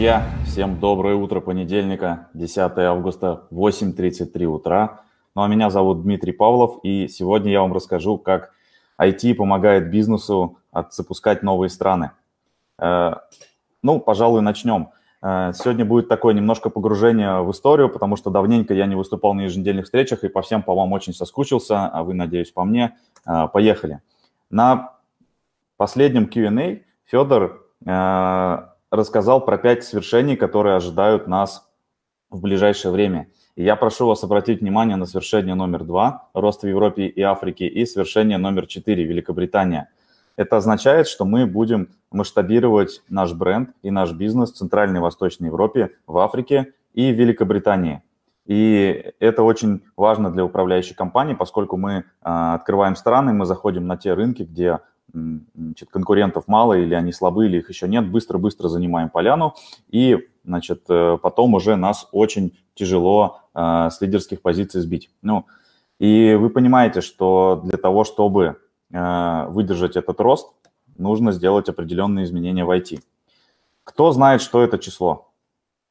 друзья! Всем доброе утро понедельника, 10 августа, 8.33 утра. Ну а меня зовут Дмитрий Павлов, и сегодня я вам расскажу, как IT помогает бизнесу запускать новые страны. Э, ну, пожалуй, начнем. Э, сегодня будет такое немножко погружение в историю, потому что давненько я не выступал на еженедельных встречах, и по всем по вам очень соскучился, а вы, надеюсь, по мне. Э, поехали. На последнем Q&A Федор рассказал про пять свершений, которые ожидают нас в ближайшее время. И я прошу вас обратить внимание на свершение номер два – рост в Европе и Африке, и свершение номер четыре – Великобритания. Это означает, что мы будем масштабировать наш бренд и наш бизнес в Центральной и Восточной Европе, в Африке и в Великобритании. И это очень важно для управляющей компании, поскольку мы а, открываем страны, мы заходим на те рынки, где значит, конкурентов мало или они слабы, или их еще нет, быстро-быстро занимаем поляну, и, значит, э, потом уже нас очень тяжело э, с лидерских позиций сбить. Ну, и вы понимаете, что для того, чтобы э, выдержать этот рост, нужно сделать определенные изменения в IT. Кто знает, что это число?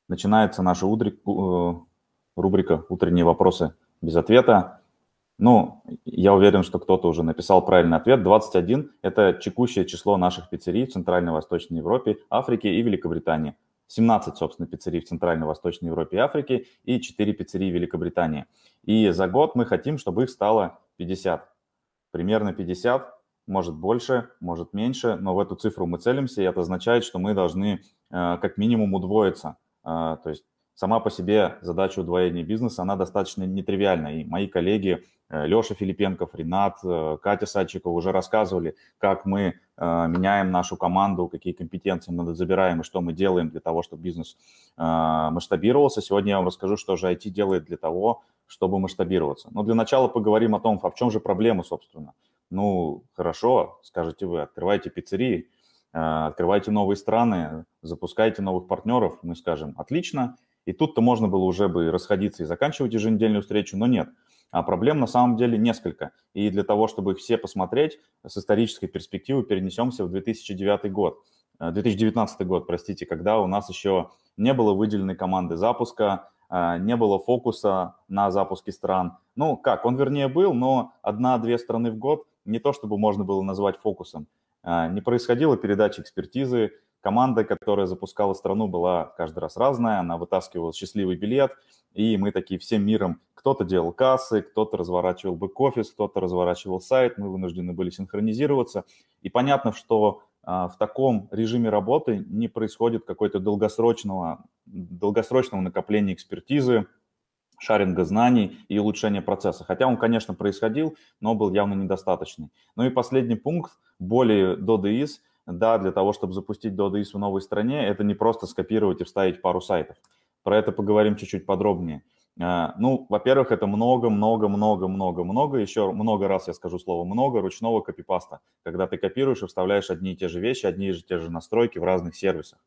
Начинается наша утрик, рубрика «Утренние вопросы без ответа». Ну, я уверен, что кто-то уже написал правильный ответ. 21 – это текущее число наших пиццерий в Центральной Восточной Европе, Африке и Великобритании. 17, собственно, пиццерий в Центральной Восточной Европе и Африке и 4 пиццерии в Великобритании. И за год мы хотим, чтобы их стало 50. Примерно 50, может больше, может меньше, но в эту цифру мы целимся, и это означает, что мы должны э, как минимум удвоиться. Э, то есть сама по себе задача удвоения бизнеса, она достаточно нетривиальна, и мои коллеги – Э, Леша Филипенков, Ренат, э, Катя Садчикова уже рассказывали, как мы э, меняем нашу команду, какие компетенции мы забираем и что мы делаем для того, чтобы бизнес масштабировался. Сегодня я вам расскажу, что же IT делает для того, чтобы масштабироваться. Но для начала поговорим о том, а в чем же проблема, собственно. Ну, хорошо, скажете вы, открывайте пиццерии, открывайте новые страны, запускайте новых партнеров, мы скажем, отлично. И тут-то можно было уже бы расходиться и заканчивать еженедельную встречу, но нет – а проблем на самом деле несколько. И для того, чтобы их все посмотреть, с исторической перспективы перенесемся в 2009 год. 2019 э, год, простите, когда у нас еще не было выделенной команды запуска, э, не было фокуса на запуске стран. Ну, как, он вернее был, но одна-две страны в год не то, чтобы можно было назвать фокусом. Э, не происходила передачи экспертизы, команда, которая запускала страну, была каждый раз разная, она вытаскивала счастливый билет, и мы такие всем миром кто-то делал кассы, кто-то разворачивал бэк-офис, кто-то разворачивал сайт, мы вынуждены были синхронизироваться. И понятно, что а, в таком режиме работы не происходит какой-то долгосрочного, долгосрочного накопления экспертизы, шаринга знаний и улучшения процесса. Хотя он, конечно, происходил, но был явно недостаточный. Ну и последний пункт, более DoDIS. Да, для того, чтобы запустить DoDIS в новой стране, это не просто скопировать и вставить пару сайтов. Про это поговорим чуть-чуть подробнее. А, ну, во-первых, это много-много-много-много-много, еще много раз я скажу слово «много» ручного копипаста, когда ты копируешь и вставляешь одни и те же вещи, одни и те же настройки в разных сервисах.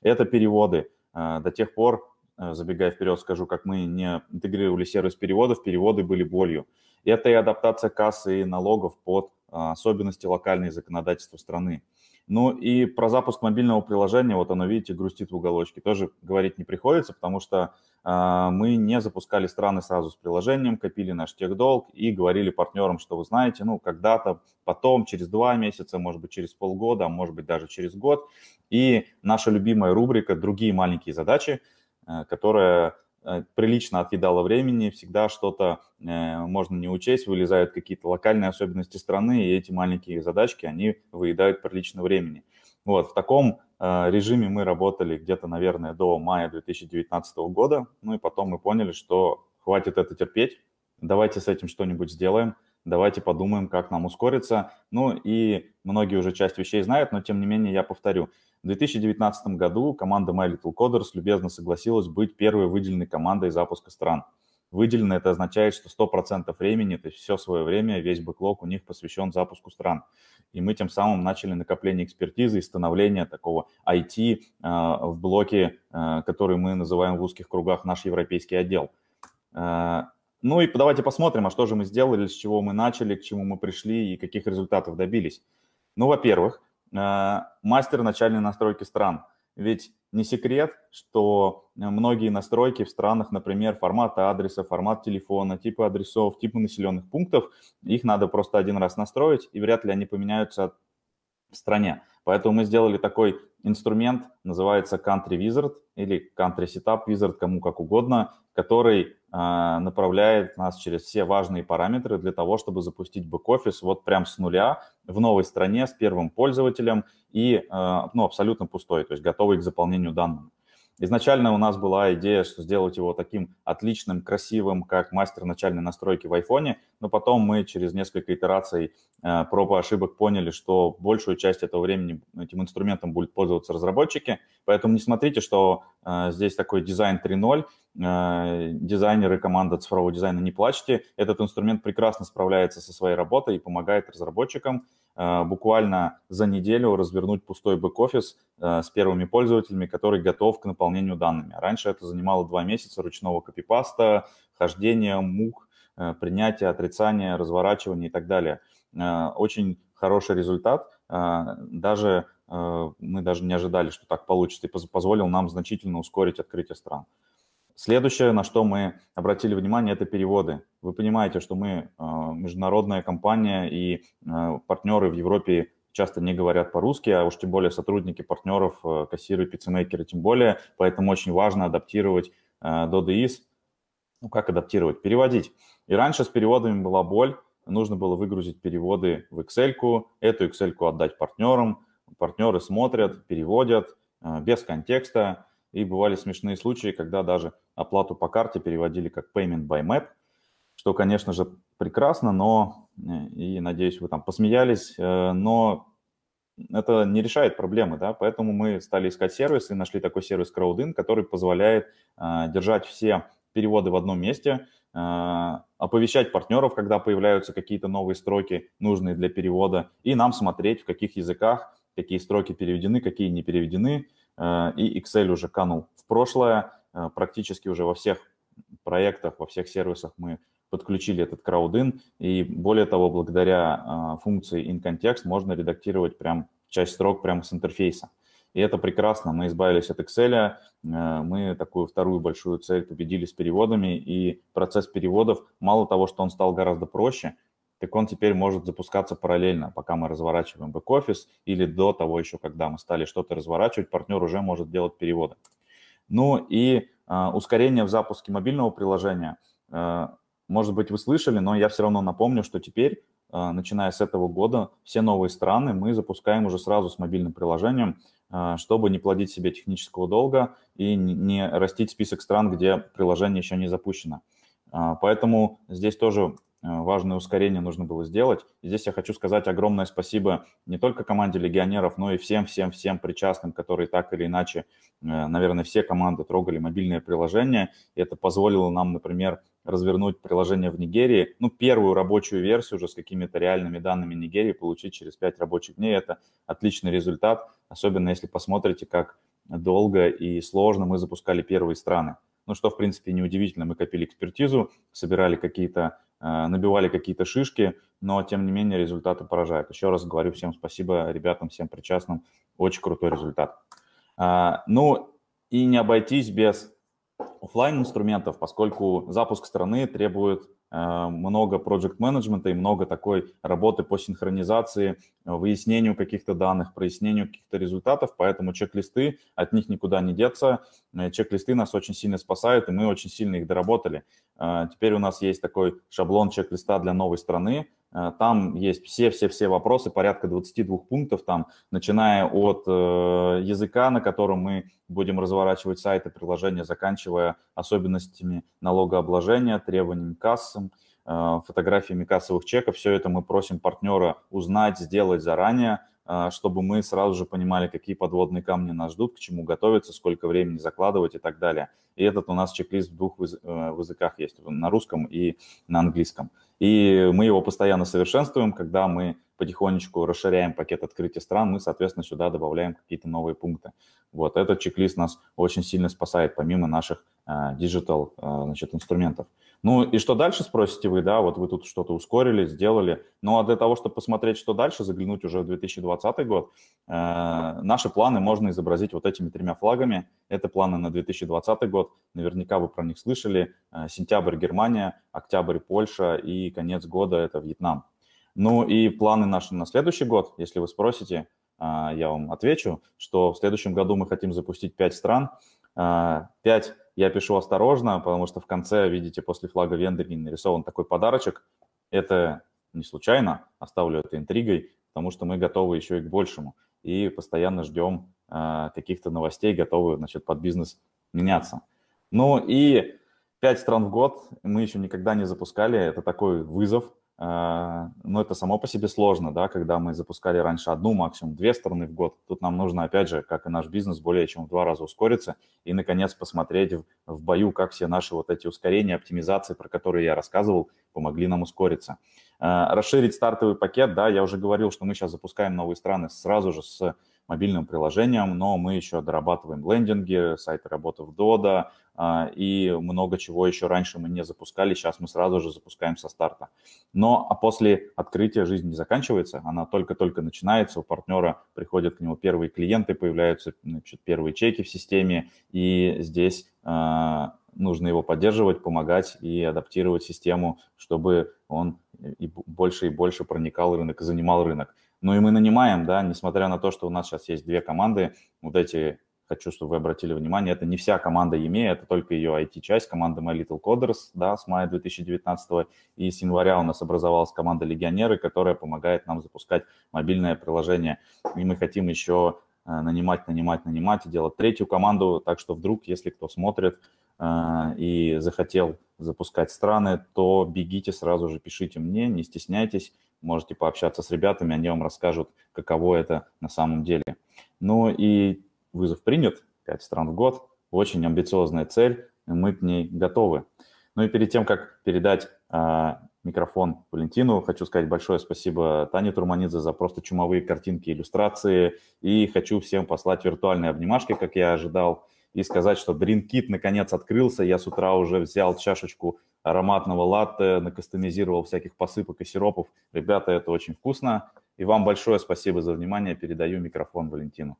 Это переводы. А, до тех пор, э, забегая вперед, скажу, как мы не интегрировали сервис переводов, переводы были болью. Это и адаптация кассы и налогов под а, особенности локальные законодательства страны. Ну и про запуск мобильного приложения, вот оно, видите, грустит в уголочке. Тоже говорить не приходится, потому что э, мы не запускали страны сразу с приложением, копили наш техдолг и говорили партнерам, что вы знаете, ну, когда-то, потом, через два месяца, может быть, через полгода, а может быть, даже через год. И наша любимая рубрика «Другие маленькие задачи», э, которая Э, прилично отъедало времени, всегда что-то э, можно не учесть, вылезают какие-то локальные особенности страны, и эти маленькие задачки, они выедают прилично времени. Вот, в таком э, режиме мы работали где-то, наверное, до мая 2019 года, ну и потом мы поняли, что хватит это терпеть, давайте с этим что-нибудь сделаем – давайте подумаем, как нам ускориться. Ну и многие уже часть вещей знают, но тем не менее я повторю. В 2019 году команда My Little Coders любезно согласилась быть первой выделенной командой запуска стран. Выделено это означает, что 100% времени, то есть все свое время, весь бэклог у них посвящен запуску стран. И мы тем самым начали накопление экспертизы и становление такого IT э, в блоке, э, который мы называем в узких кругах наш европейский отдел. Э, ну и давайте посмотрим, а что же мы сделали, с чего мы начали, к чему мы пришли и каких результатов добились. Ну, во-первых, э, мастер начальной настройки стран. Ведь не секрет, что многие настройки в странах, например, формата адреса, формат телефона, типы адресов, типы населенных пунктов, их надо просто один раз настроить, и вряд ли они поменяются от в стране. Поэтому мы сделали такой инструмент, называется Country Wizard или Country Setup Wizard, кому как угодно, который э, направляет нас через все важные параметры для того, чтобы запустить бэк-офис вот прям с нуля в новой стране с первым пользователем и э, ну, абсолютно пустой, то есть готовый к заполнению данными. Изначально у нас была идея, что сделать его таким отличным, красивым, как мастер начальной настройки в айфоне, но потом мы через несколько итераций э, проб и ошибок поняли, что большую часть этого времени этим инструментом будут пользоваться разработчики, поэтому не смотрите, что э, здесь такой дизайн 3.0, э, дизайнеры, команда цифрового дизайна не плачьте, этот инструмент прекрасно справляется со своей работой и помогает разработчикам, Э, буквально за неделю развернуть пустой бэк-офис э, с первыми пользователями, который готов к наполнению данными. Раньше это занимало два месяца ручного копипаста, хождения, мук, э, принятия, отрицания, разворачивания и так далее. Очень хороший результат. Даже мы даже не ожидали, что так получится, и позволил нам значительно ускорить открытие стран. Следующее, на что мы обратили внимание, это переводы. Вы понимаете, что мы э, международная компания, и э, партнеры в Европе часто не говорят по-русски, а уж тем более сотрудники партнеров, э, кассиры, пиццемейкеры тем более. Поэтому очень важно адаптировать DoDIS. Ну, как адаптировать? Переводить. И раньше с переводами была боль. Нужно было выгрузить переводы в Excel, эту Excel отдать партнерам. Партнеры смотрят, переводят без контекста. И бывали смешные случаи, когда даже оплату по карте переводили как payment by map, что, конечно же, прекрасно, но, э, и надеюсь, вы там посмеялись, э, но это не решает проблемы, да, поэтому мы стали искать сервис и нашли такой сервис CrowdIn, который позволяет э, держать все переводы в одном месте, оповещать партнеров, когда появляются какие-то новые строки, нужные для перевода, и нам смотреть, в каких языках какие строки переведены, какие не переведены, Э, и Excel уже канул в прошлое. Э, практически уже во всех проектах, во всех сервисах мы подключили этот краудин, и более того, благодаря э, функции in-context можно редактировать прям часть строк прямо с интерфейса. И это прекрасно, мы избавились от Excel, мы такую вторую большую цель победили с переводами, и процесс переводов, мало того, что он стал гораздо проще, так он теперь может запускаться параллельно, пока мы разворачиваем бэк-офис или до того еще, когда мы стали что-то разворачивать, партнер уже может делать переводы. Ну и э, ускорение в запуске мобильного приложения. Э, может быть, вы слышали, но я все равно напомню, что теперь, э, начиная с этого года, все новые страны мы запускаем уже сразу с мобильным приложением, э, чтобы не плодить себе технического долга и не растить список стран, где приложение еще не запущено. Поэтому здесь тоже Э, важное ускорение нужно было сделать. И здесь я хочу сказать огромное спасибо не только команде легионеров, но и всем-всем-всем причастным, которые так или иначе, э, наверное, все команды трогали мобильное приложение. И это позволило нам, например, развернуть приложение в Нигерии. Ну, первую рабочую версию уже с какими-то реальными данными Нигерии получить через 5 рабочих дней. Это отличный результат, особенно если посмотрите, как долго и сложно мы запускали первые страны. Ну, что, в принципе, неудивительно. Мы копили экспертизу, собирали какие-то Э, набивали какие-то шишки, но тем не менее результаты поражают. Еще раз говорю всем спасибо ребятам, всем причастным. Очень крутой результат. А, ну и не обойтись без офлайн инструментов, поскольку запуск страны требует Э, много project менеджмента и много такой работы по синхронизации, э, выяснению каких-то данных, прояснению каких-то результатов, поэтому чек-листы, от них никуда не деться. Э, чек-листы нас очень сильно спасают, и мы очень сильно их доработали. Теперь у нас есть такой шаблон чек-листа для новой страны, Э, там есть все-все-все вопросы, порядка 22 пунктов, там, начиная от э, языка, на котором мы будем разворачивать сайты, приложения, заканчивая особенностями налогообложения, требованиями к кассам, э, фотографиями кассовых чеков. Все это мы просим партнера узнать, сделать заранее, а, чтобы мы сразу же понимали, какие подводные камни нас ждут, к чему готовиться, сколько времени закладывать и так далее. И этот у нас чек-лист в двух э, языках есть, на русском и на английском. И мы его постоянно совершенствуем, когда мы потихонечку расширяем пакет открытия стран, мы, соответственно, сюда добавляем какие-то новые пункты. Вот этот чек-лист нас очень сильно спасает, помимо наших а, диджитал э, э, значит, инструментов. Ну и что дальше, спросите вы, да, вот вы тут что-то ускорили, сделали. Ну а для того, чтобы посмотреть, что дальше, заглянуть уже в 2020 год, э, наши планы можно изобразить вот этими тремя флагами. Это планы на 2020 год, наверняка вы про них слышали. Э, сентябрь – Германия, октябрь – Польша и конец года – это Вьетнам. Ну и планы наши на следующий год, если вы спросите, а, я вам отвечу, что в следующем году мы хотим запустить 5 стран. 5 а, я пишу осторожно, потому что в конце, видите, после флага Венгрии нарисован такой подарочек. Это не случайно, оставлю это интригой, потому что мы готовы еще и к большему. И постоянно ждем а, каких-то новостей, готовы значит, под бизнес меняться. Ну и 5 стран в год мы еще никогда не запускали. Это такой вызов – а, но это само по себе сложно, да, когда мы запускали раньше одну, максимум две стороны в год. Тут нам нужно, опять же, как и наш бизнес, более чем в два раза ускориться и, наконец, посмотреть в, в бою, как все наши вот эти ускорения, оптимизации, про которые я рассказывал, помогли нам ускориться. А, расширить стартовый пакет, да, я уже говорил, что мы сейчас запускаем новые страны сразу же с мобильным приложением, но мы еще дорабатываем лендинги, сайты работы в дода а, и много чего еще раньше мы не запускали, сейчас мы сразу же запускаем со старта. Но а после открытия жизнь не заканчивается, она только-только начинается, у партнера приходят к нему первые клиенты, появляются значит, первые чеки в системе, и здесь а, нужно его поддерживать, помогать и адаптировать систему, чтобы он и больше и больше проникал рынок и занимал рынок. Ну и мы нанимаем, да, несмотря на то, что у нас сейчас есть две команды, вот эти, хочу, чтобы вы обратили внимание, это не вся команда EMEA, это только ее IT-часть, команда My Little Coders, да, с мая 2019 и с января у нас образовалась команда Легионеры, которая помогает нам запускать мобильное приложение. И мы хотим еще э, нанимать, нанимать, нанимать и делать третью команду, так что вдруг, если кто смотрит, а, и захотел запускать страны, то бегите сразу же, пишите мне, не стесняйтесь, можете пообщаться с ребятами, они вам расскажут, каково это на самом деле. Ну и вызов принят, 5 стран в год, очень амбициозная цель, мы к ней готовы. Ну и перед тем, как передать э, микрофон Валентину, хочу сказать большое спасибо Тане Турманидзе за просто чумовые картинки, иллюстрации, и хочу всем послать виртуальные обнимашки, как я ожидал, и сказать, что DreamKit наконец открылся. Я с утра уже взял чашечку ароматного латте, накастомизировал всяких посыпок и сиропов. Ребята, это очень вкусно. И вам большое спасибо за внимание. Передаю микрофон Валентину.